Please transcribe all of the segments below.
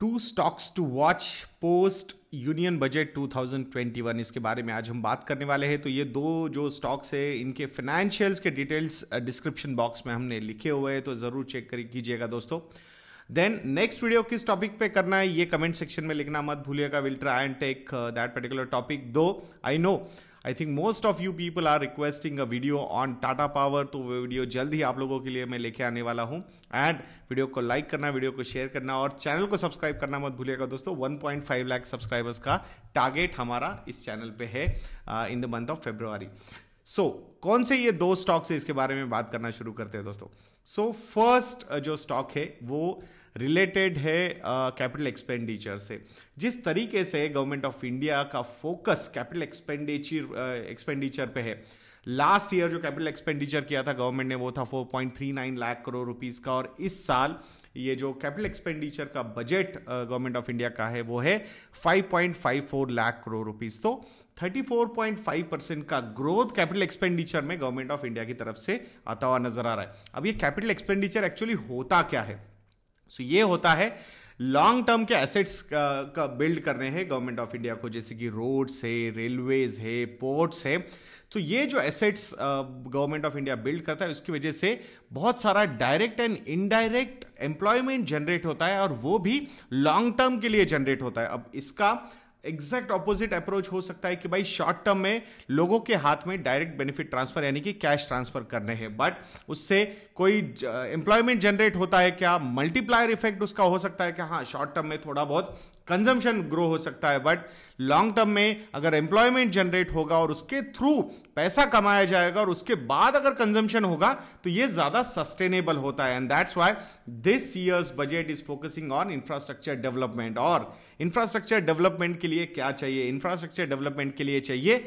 to stocks to watch post union budget 2021 इसके बारे में आज हम बात करने वाले हैं तो ये दो जो स्टॉक्स है इनके फाइनेंशियल्स के डिटेल्स डिस्क्रिप्शन बॉक्स में हमने लिखे हुए हैं तो ज़रूर चेक कर कीजिएगा दोस्तों देन नेक्स्ट वीडियो किस टॉपिक पे करना है ये कमेंट सेक्शन में लिखना मत भूलिएगा will try and take that particular topic though I know I think most of you people are requesting a video on Tata Power तो वो वीडियो जल्द ही आप लोगों के लिए मैं लेके आने वाला हूँ एंड वीडियो को लाइक करना वीडियो को शेयर करना और चैनल को सब्सक्राइब करना मत भूलिएगा दोस्तों one point five lakh subscribers का टारगेट हमारा इस चैनल पे है in the month of February so so, कौन से ये दो स्टॉक्स है इसके बारे में बात करना शुरू करते हैं दोस्तों सो so, फर्स्ट जो स्टॉक है वो रिलेटेड है कैपिटल uh, एक्सपेंडिचर से जिस तरीके से गवर्नमेंट ऑफ इंडिया का फोकस कैपिटल एक्सपेंडिचर एक्सपेंडिचर पे है लास्ट ईयर जो कैपिटल एक्सपेंडिचर किया था गवर्नमेंट ने वो था 4.39 लाख करोड़ रुपीस का और इस साल ये जो कैपिटल एक्सपेंडिचर का बजट गवर्नमेंट ऑफ इंडिया का है वो है 5.54 लाख करोड़ रुपीज तो 34.5 परसेंट का ग्रोथ कैपिटल एक्सपेंडिचर में गवर्नमेंट ऑफ इंडिया की तरफ से आता हुआ नजर आ रहा है अब ये कैपिटल एक्सपेंडिचर एक्चुअली होता क्या है सो so ये होता है लॉन्ग टर्म के एसेट्स का, का बिल्ड कर रहे हैं गवर्नमेंट ऑफ इंडिया को जैसे कि रोड्स है रेलवेज है पोर्ट्स है तो ये जो assets government of India build करता है उसकी वजह से बहुत सारा direct and indirect employment generate होता है और वो भी लॉन्ग टर्म के लिए जनरेट होता है अब इसका एग्जैक्ट ऑपोजिट अप्रोच हो सकता है कि भाई शॉर्ट टर्म में लोगों के हाथ में डायरेक्ट बेनिफिट ट्रांसफर यानी कि कैश ट्रांसफर करने हैं बट उससे कोई एम्प्लॉयमेंट जनरेट होता है क्या मल्टीप्लायर इफेक्ट उसका हो सकता है कि हाँ शॉर्ट टर्म में थोड़ा बहुत कंजम्पशन ग्रो हो सकता है बट लॉन्ग टर्म में अगर एम्प्लॉयमेंट जनरेट होगा और उसके थ्रू पैसा कमाया जाएगा और उसके बाद अगर कंजम्पशन होगा तो ये ज्यादा सस्टेनेबल होता है and that's why this year's budget is focusing on infrastructure development और इंफ्रास्ट्रक्चर डेवलपमेंट के लिए क्या चाहिए इंफ्रास्ट्रक्चर डेवलपमेंट के लिए चाहिए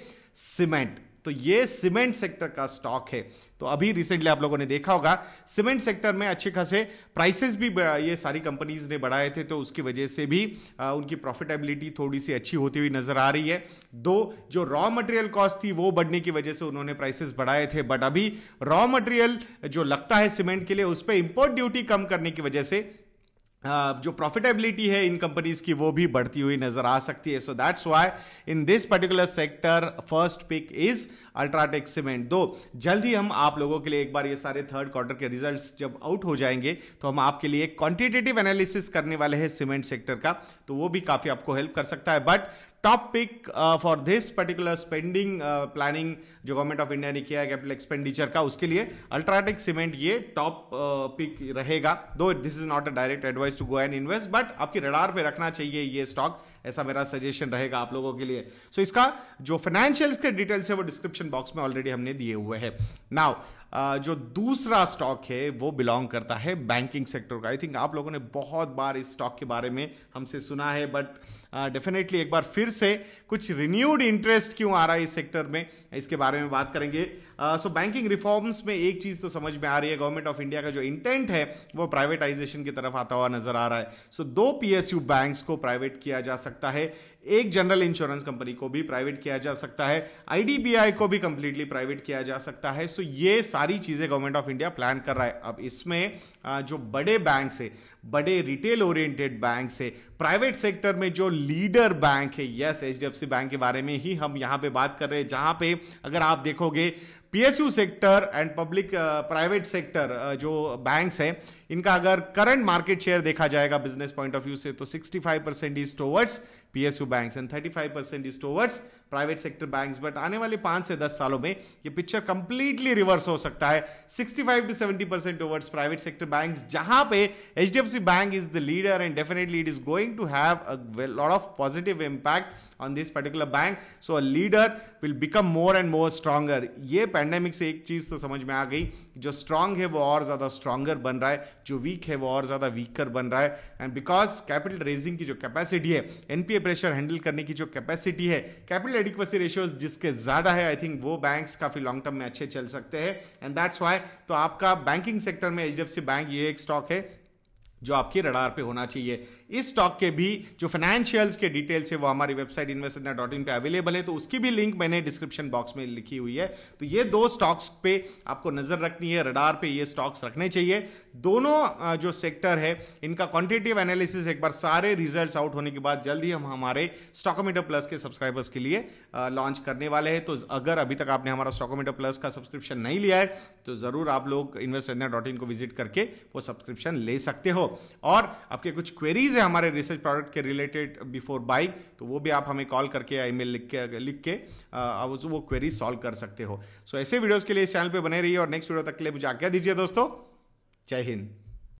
सीमेंट तो ये सीमेंट सेक्टर का स्टॉक है तो अभी रिसेंटली आप लोगों ने देखा होगा सीमेंट सेक्टर में अच्छे खासे प्राइसेस भी ये सारी कंपनीज ने बढ़ाए थे तो उसकी वजह से भी आ, उनकी प्रॉफिटेबिलिटी थोड़ी सी अच्छी होती हुई नजर आ रही है दो जो रॉ मटेरियल कॉस्ट थी वो बढ़ने की वजह से उन्होंने प्राइसेस बढ़ाए थे बट अभी रॉ मटेरियल जो लगता है सीमेंट के लिए उस पर इंपोर्ट ड्यूटी कम करने की वजह से जो प्रॉफिटेबिलिटी है इन कंपनीज की वो भी बढ़ती हुई नजर आ सकती है so that's why in this particular sector first pick is UltraTech cement though जल्द ही हम आप लोगों के लिए एक बार ये सारे थर्ड क्वार्टर के रिजल्ट्स जब आउट हो जाएंगे तो हम आपके लिए क्वांटिटेटिव एनालिसिस करने वाले हैं सीमेंट सेक्टर का तो वो भी काफी आपको हेल्प कर सकता है but top pick for this particular spending planning जो गवर्नमेंट ऑफ इंडिया ने किया है कैपिटल एक्सपेंडिचर का उसके लिए अल्ट्राटेक सीमेंट ये टॉप पिक uh, रहेगा though this is not a direct advice to go and invest but आपकी रडार पे रखना चाहिए ये स्टॉक ऐसा मेरा सजेशन रहेगा आप लोगों के लिए सो so, इसका जो फाइनेंशियल्स के डिटेल्स है वो डिस्क्रिप्शन बॉक्स में ऑलरेडी हमने दिए हुए हैं नाउ Uh, जो दूसरा स्टॉक है वो बिलोंग करता है बैंकिंग सेक्टर का आई थिंक आप लोगों ने बहुत बार इस स्टॉक के बारे में हमसे सुना है बट डेफिनेटली uh, एक बार फिर से कुछ रिन्यूड इंटरेस्ट क्यों आ रहा है इस सेक्टर में इसके बारे में बात करेंगे सो बैंकिंग रिफॉर्म्स में एक चीज तो समझ में आ रही है गवर्नमेंट ऑफ इंडिया का जो इंटेंट है वो प्राइवेटाइजेशन की तरफ आता हुआ नजर आ रहा है सो so, दो पीएसयू बैंक्स को प्राइवेट किया जा सकता है एक जनरल इंश्योरेंस कंपनी को भी प्राइवेट किया जा सकता है आईडीबीआई को भी कंप्लीटली प्राइवेट किया जा सकता है सो so, ये सारी चीजें गवर्नमेंट ऑफ इंडिया प्लान कर रहा है अब इसमें जो बड़े बैंक है बड़े रिटेल ओरिएंटेड बैंक है प्राइवेट सेक्टर में जो लीडर बैंक है यस एच बैंक के बारे में ही हम यहाँ पे बात कर रहे हैं जहाँ पे अगर आप देखोगे PSU sector and public private sector जो बैंक्स हैं इनका अगर करंट मार्केट शेयर देखा जाएगा बिजनेस पॉइंट ऑफ व्यू से तो 65 five percent is towards PSU banks and 35 five percent is towards private sector banks but आने वाले पांच से दस सालों में ये पिक्चर कंप्लीटली रिवर्स हो सकता है 65 to 70 percent private sector bank जहां पे H bank is the leader and definitely it is going to have a lot of positive impact on this particular bank so a leader will become more and more stronger ये pandemic से एक चीज़ तो समझ में आ गई जो strong है वो और ज़्यादा स्ट्रांगर बन रहा है जो वीक है वो और ज़्यादा वीकर बन रहा है एंड बिकॉज कैपिटल रेजिंग की जो कैपेसिटी है एनपीए प्रेशर हैंडल करने की जो कैपेसिटी है कैपिटल एडिक्वेसी रेशियोज जिसके ज़्यादा है आई थिंक वो बैंक्स काफ़ी लॉन्ग टर्म में अच्छे चल सकते हैं एंड दैट्स वाई तो आपका बैंकिंग सेक्टर में एच बैंक ये एक स्टॉक है जो आपके रडार पे होना चाहिए इस स्टॉक के भी जो फाइनेंशियल्स के डिटेल्स है वो हमारी वेबसाइट इन्वेस्ट डॉट इन पर अवेलेबल है तो उसकी भी लिंक मैंने डिस्क्रिप्शन बॉक्स में लिखी हुई है तो ये दो स्टॉक्स पे आपको नजर रखनी है रडार पे ये स्टॉक्स रखने चाहिए दोनों जो सेक्टर है इनका क्वांटिटेटिव एनालिसिस एक बार सारे रिजल्ट आउट होने के बाद जल्द ही हम हमारे स्टॉकोमीटर प्लस के सब्सक्राइबर्स के लिए लॉन्च करने वाले हैं तो अगर अभी तक आपने हमारा स्टॉकोमीटर प्लस का सब्सक्रिप्शन नहीं लिया है तो जरूर आप लोग इन्वेस्ट डॉट इन को विजिट करके वो सब्सक्रिप्शन ले सकते हो और आपके कुछ क्वेरीज है हमारे रिसर्च प्रोडक्ट के रिलेटेड बिफोर बाइक तो वो भी आप हमें कॉल करके या ईमेल लिख के लिख के आप वो क्वेरी सॉल्व कर सकते हो सो so, ऐसे वीडियोज़ के लिए इस चैनल पर बने रहिए और नेक्स्ट वीडियो तक के लिए मुझे आज्ञा दीजिए दोस्तों जय हिंद